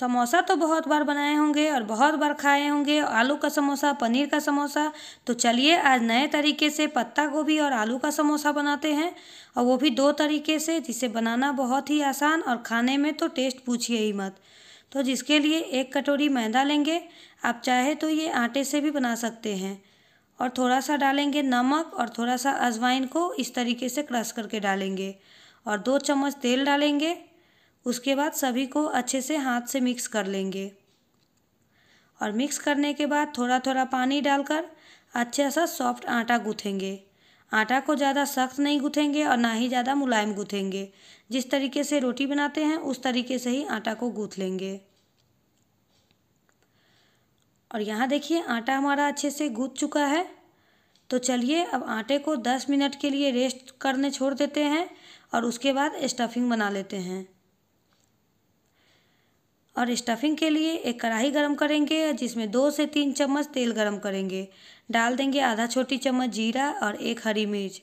समोसा तो बहुत बार बनाए होंगे और बहुत बार खाए होंगे आलू का समोसा पनीर का समोसा तो चलिए आज नए तरीके से पत्ता गोभी और आलू का समोसा बनाते हैं और वो भी दो तरीके से जिसे बनाना बहुत ही आसान और खाने में तो टेस्ट पूछिए ही मत तो जिसके लिए एक कटोरी मैदा लेंगे आप चाहे तो ये आटे से भी बना सकते हैं और थोड़ा सा डालेंगे नमक और थोड़ा सा अजवाइन को इस तरीके से क्रश करके डालेंगे और दो चम्मच तेल डालेंगे उसके बाद सभी को अच्छे से हाथ से मिक्स कर लेंगे और मिक्स करने के बाद थोड़ा थोड़ा पानी डालकर अच्छा सा सॉफ्ट आटा गूँथेंगे आटा को ज़्यादा सख्त नहीं गूँथेंगे और ना ही ज़्यादा मुलायम गूँथेंगे जिस तरीके से रोटी बनाते हैं उस तरीके से ही आटा को गूँथ लेंगे और यहाँ देखिए आटा हमारा अच्छे से गूँथ चुका है तो चलिए अब आटे को दस मिनट के लिए रेस्ट करने छोड़ देते हैं और उसके बाद स्टफिंग बना लेते हैं और स्टफिंग के लिए एक कढ़ाई गरम करेंगे जिसमें दो से तीन चम्मच तेल गरम करेंगे डाल देंगे आधा छोटी चम्मच जीरा और एक हरी मिर्च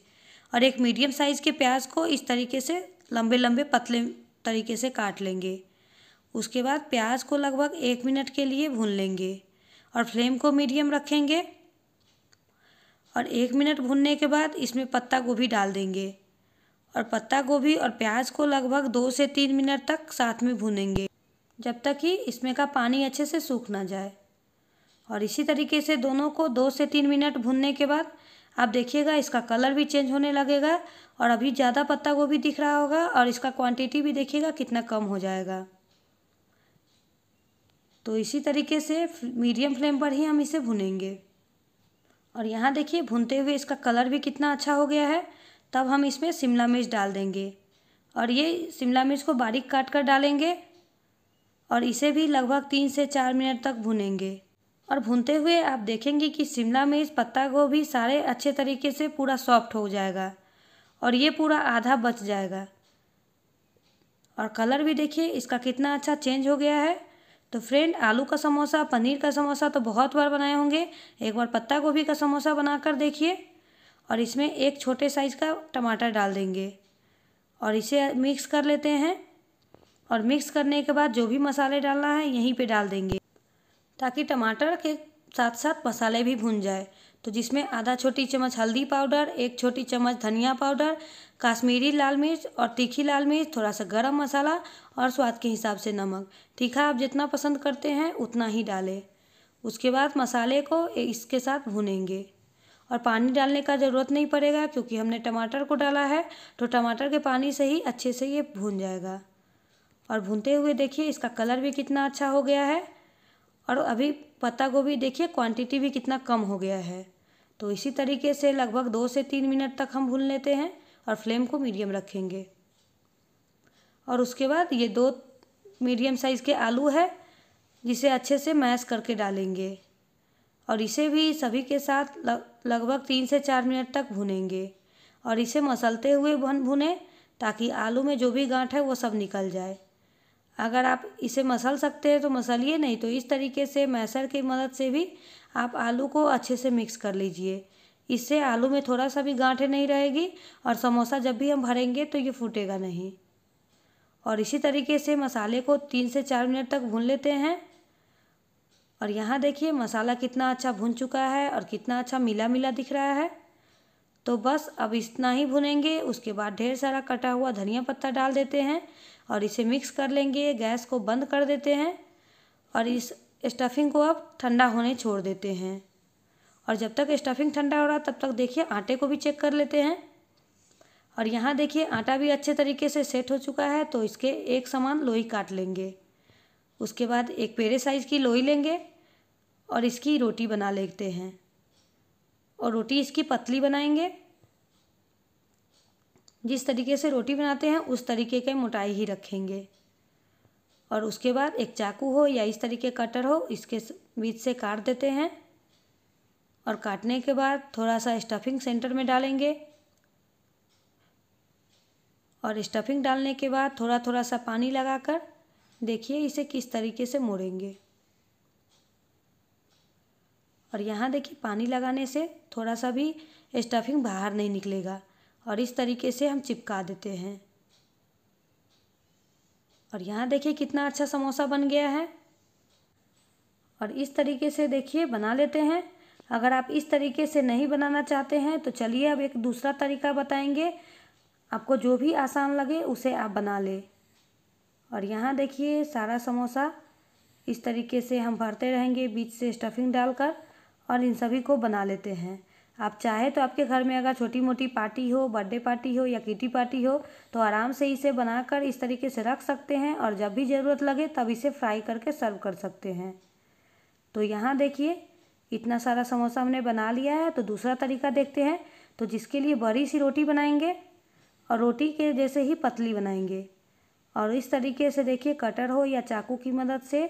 और एक मीडियम साइज़ के प्याज को इस तरीके से लंबे लंबे पतले तरीके से काट लेंगे उसके बाद प्याज को लगभग एक मिनट के लिए भून लेंगे और फ्लेम को मीडियम रखेंगे और एक मिनट भूनने के बाद इसमें पत्ता गोभी डाल देंगे और पत्ता गोभी और प्याज को लगभग दो से तीन मिनट तक साथ में भूनेंगे जब तक कि इसमें का पानी अच्छे से सूख ना जाए और इसी तरीके से दोनों को दो से तीन मिनट भूनने के बाद आप देखिएगा इसका कलर भी चेंज होने लगेगा और अभी ज़्यादा पत्ता गोभी दिख रहा होगा और इसका क्वांटिटी भी देखिएगा कितना कम हो जाएगा तो इसी तरीके से मीडियम फ्लेम पर ही हम इसे भुनेंगे और यहाँ देखिए भुनते हुए इसका कलर भी कितना अच्छा हो गया है तब हम इसमें शिमला मिर्च डाल देंगे और ये शिमला मिर्च को बारीक काट कर डालेंगे और इसे भी लगभग तीन से चार मिनट तक भुनेंगे और भूनते हुए आप देखेंगे कि शिमला मिर्च पत्ता गोभी सारे अच्छे तरीके से पूरा सॉफ्ट हो जाएगा और ये पूरा आधा बच जाएगा और कलर भी देखिए इसका कितना अच्छा चेंज हो गया है तो फ्रेंड आलू का समोसा पनीर का समोसा तो बहुत बार बनाए होंगे एक बार पत्ता गोभी का समोसा बनाकर देखिए और इसमें एक छोटे साइज़ का टमाटर डाल देंगे और इसे मिक्स कर लेते हैं और मिक्स करने के बाद जो भी मसाले डालना है यहीं पे डाल देंगे ताकि टमाटर के साथ साथ मसाले भी भून जाए तो जिसमें आधा छोटी चम्मच हल्दी पाउडर एक छोटी चम्मच धनिया पाउडर काश्मीरी लाल मिर्च और तीखी लाल मिर्च थोड़ा सा गरम मसाला और स्वाद के हिसाब से नमक तीखा आप जितना पसंद करते हैं उतना ही डालें उसके बाद मसाले को इसके साथ भूनेंगे और पानी डालने का ज़रूरत नहीं पड़ेगा क्योंकि हमने टमाटर को डाला है तो टमाटर के पानी से ही अच्छे से ये भून जाएगा और भूनते हुए देखिए इसका कलर भी कितना अच्छा हो गया है और अभी पत्ता गोभी देखिए क्वांटिटी भी कितना कम हो गया है तो इसी तरीके से लगभग दो से तीन मिनट तक हम भून लेते हैं और फ्लेम को मीडियम रखेंगे और उसके बाद ये दो मीडियम साइज़ के आलू है जिसे अच्छे से मैश करके डालेंगे और इसे भी सभी के साथ लगभग तीन से चार मिनट तक भुनेंगे और इसे मसलते हुए भन भुने ताकि आलू में जो भी गांठ है वो सब निकल जाए अगर आप इसे मसल सकते हैं तो मसलिए नहीं तो इस तरीके से मैसर की मदद से भी आप आलू को अच्छे से मिक्स कर लीजिए इससे आलू में थोड़ा सा भी गांठें नहीं रहेगी और समोसा जब भी हम भरेंगे तो ये फूटेगा नहीं और इसी तरीके से मसाले को तीन से चार मिनट तक भून लेते हैं और यहाँ देखिए मसाला कितना अच्छा भुन चुका है और कितना अच्छा मिला मिला दिख रहा है तो बस अब इतना ही भुनेंगे उसके बाद ढेर सारा कटा हुआ धनिया पत्ता डाल देते हैं और इसे मिक्स कर लेंगे गैस को बंद कर देते हैं और इस स्टफिंग को अब ठंडा होने छोड़ देते हैं और जब तक स्टफिंग ठंडा हो रहा तब तक देखिए आटे को भी चेक कर लेते हैं और यहाँ देखिए आटा भी अच्छे तरीके से सेट हो चुका है तो इसके एक समान लोई काट लेंगे उसके बाद एक पेरे साइज़ की लोई लेंगे और इसकी रोटी बना लेते हैं और रोटी इसकी पतली बनाएंगे जिस तरीके से रोटी बनाते हैं उस तरीके के मोटाई ही रखेंगे और उसके बाद एक चाकू हो या इस तरीके कटर हो इसके बीच से काट देते हैं और काटने के बाद थोड़ा सा स्टफिंग सेंटर में डालेंगे और स्टफिंग डालने के बाद थोड़ा थोड़ा सा पानी लगाकर देखिए इसे किस तरीके से मोड़ेंगे और यहाँ देखिए पानी लगाने से थोड़ा सा भी स्टफिंग बाहर नहीं निकलेगा और इस तरीके से हम चिपका देते हैं और यहाँ देखिए कितना अच्छा समोसा बन गया है और इस तरीके से देखिए बना लेते हैं अगर आप इस तरीके से नहीं बनाना चाहते हैं तो चलिए अब एक दूसरा तरीका बताएंगे आपको जो भी आसान लगे उसे आप बना ले और यहाँ देखिए सारा समोसा इस तरीके से हम भरते रहेंगे बीच से स्टफिंग डालकर और इन सभी को बना लेते हैं आप चाहे तो आपके घर में अगर छोटी मोटी पार्टी हो बर्थडे पार्टी हो या किटी पार्टी हो तो आराम से इसे बनाकर इस तरीके से रख सकते हैं और जब भी ज़रूरत लगे तब इसे फ्राई करके सर्व कर सकते हैं तो यहाँ देखिए इतना सारा समोसा हमने बना लिया है तो दूसरा तरीका देखते हैं तो जिसके लिए बड़ी सी रोटी बनाएंगे और रोटी के जैसे ही पतली बनाएंगे और इस तरीके से देखिए कटर हो या चाकू की मदद से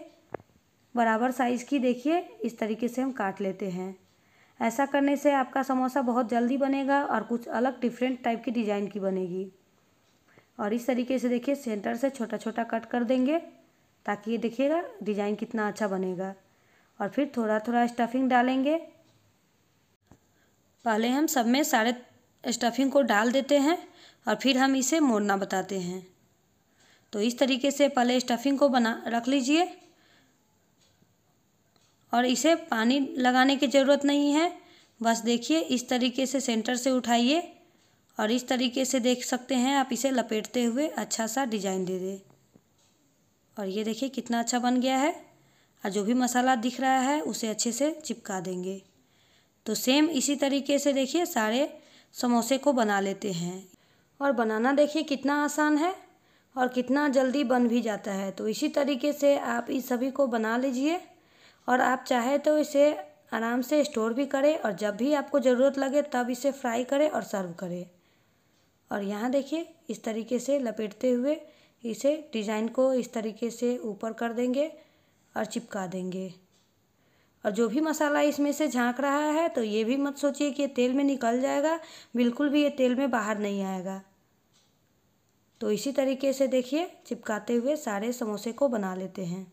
बराबर साइज़ की देखिए इस तरीके से हम काट लेते हैं ऐसा करने से आपका समोसा बहुत जल्दी बनेगा और कुछ अलग डिफरेंट टाइप की डिज़ाइन की बनेगी और इस तरीके से देखिए सेंटर से छोटा छोटा कट कर देंगे ताकि ये देखिएगा डिज़ाइन कितना अच्छा बनेगा और फिर थोड़ा थोड़ा स्टफिंग डालेंगे पहले हम सब में सारे स्टफिंग को डाल देते हैं और फिर हम इसे मोड़ना बताते हैं तो इस तरीके से पहले स्टफिंग को बना रख लीजिए और इसे पानी लगाने की ज़रूरत नहीं है बस देखिए इस तरीके से सेंटर से उठाइए और इस तरीके से देख सकते हैं आप इसे लपेटते हुए अच्छा सा डिजाइन दे दें और ये देखिए कितना अच्छा बन गया है और जो भी मसाला दिख रहा है उसे अच्छे से चिपका देंगे तो सेम इसी तरीके से देखिए सारे समोसे को बना लेते हैं और बनाना देखिए कितना आसान है और कितना जल्दी बन भी जाता है तो इसी तरीके से आप इस सभी को बना लीजिए और आप चाहे तो इसे आराम से स्टोर भी करें और जब भी आपको ज़रूरत लगे तब इसे फ्राई करें और सर्व करें और यहाँ देखिए इस तरीके से लपेटते हुए इसे डिज़ाइन को इस तरीके से ऊपर कर देंगे और चिपका देंगे और जो भी मसाला इसमें से झांक रहा है तो ये भी मत सोचिए कि ये तेल में निकल जाएगा बिल्कुल भी ये तेल में बाहर नहीं आएगा तो इसी तरीके से देखिए चिपकाते हुए सारे समोसे को बना लेते हैं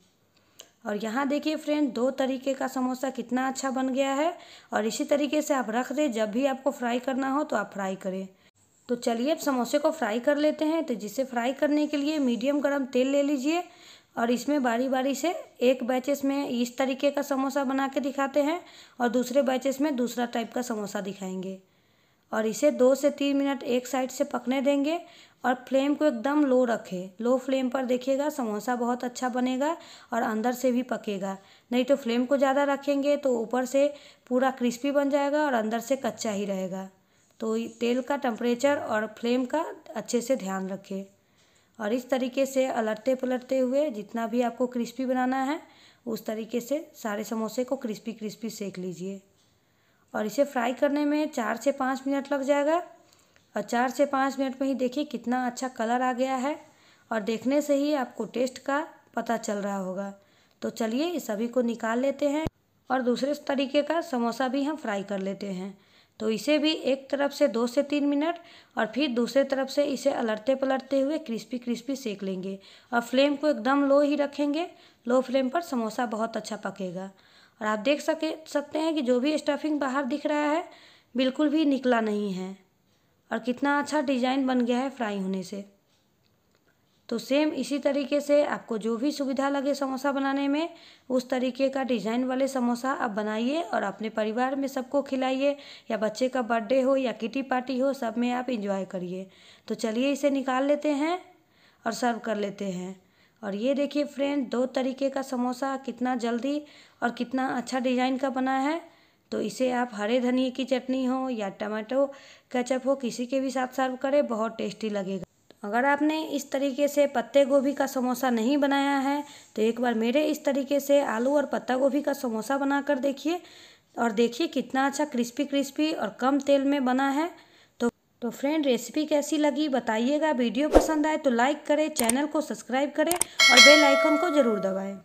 और यहाँ देखिए फ्रेंड दो तरीके का समोसा कितना अच्छा बन गया है और इसी तरीके से आप रख दें जब भी आपको फ्राई करना हो तो आप फ्राई करें तो चलिए अब समोसे को फ्राई कर लेते हैं तो जिसे फ्राई करने के लिए मीडियम गर्म तेल ले लीजिए और इसमें बारी बारी से एक बैचेस में इस तरीके का समोसा बना के दिखाते हैं और दूसरे बैचेस में दूसरा टाइप का समोसा दिखाएंगे और इसे दो से तीन मिनट एक साइड से पकने देंगे और फ्लेम को एकदम लो रखें लो फ्लेम पर देखिएगा समोसा बहुत अच्छा बनेगा और अंदर से भी पकेगा नहीं तो फ्लेम को ज़्यादा रखेंगे तो ऊपर से पूरा क्रिस्पी बन जाएगा और अंदर से कच्चा ही रहेगा तो तेल का टम्परेचर और फ्लेम का अच्छे से ध्यान रखें और इस तरीके से अलटते पलटते हुए जितना भी आपको क्रिस्पी बनाना है उस तरीके से सारे समोसे को क्रिस्पी क्रिस्पी सेक लीजिए और इसे फ्राई करने में चार से पाँच मिनट लग जाएगा और चार से पाँच मिनट में ही देखिए कितना अच्छा कलर आ गया है और देखने से ही आपको टेस्ट का पता चल रहा होगा तो चलिए इस सभी को निकाल लेते हैं और दूसरे तरीके का समोसा भी हम फ्राई कर लेते हैं तो इसे भी एक तरफ से दो से तीन मिनट और फिर दूसरे तरफ से इसे अलटते पलटते हुए क्रिस्पी क्रिस्पी सेक लेंगे और फ्लेम को एकदम लो ही रखेंगे लो फ्लेम पर समोसा बहुत अच्छा पकेगा और आप देख सके सकते हैं कि जो भी स्टफिंग बाहर दिख रहा है बिल्कुल भी निकला नहीं है और कितना अच्छा डिजाइन बन गया है फ्राई होने से तो सेम इसी तरीके से आपको जो भी सुविधा लगे समोसा बनाने में उस तरीके का डिज़ाइन वाले समोसा आप बनाइए और अपने परिवार में सबको खिलाइए या बच्चे का बर्थडे हो या किटी पार्टी हो सब में आप इंजॉय करिए तो चलिए इसे निकाल लेते हैं और सर्व कर लेते हैं और ये देखिए फ्रेंड दो तरीके का समोसा कितना जल्दी और कितना अच्छा डिज़ाइन का बना है तो इसे आप हरे धनिए की चटनी हो या टमाटो केचप हो किसी के भी साथ सर्व करें बहुत टेस्टी लगेगा अगर आपने इस तरीके से पत्ते गोभी का समोसा नहीं बनाया है तो एक बार मेरे इस तरीके से आलू और पत्ता गोभी का समोसा बना कर देखिए और देखिए कितना अच्छा क्रिस्पी क्रिस्पी और कम तेल में बना है तो तो फ्रेंड रेसिपी कैसी लगी बताइएगा वीडियो पसंद आए तो लाइक करें चैनल को सब्सक्राइब करें और बेल आइकन को ज़रूर दबाएँ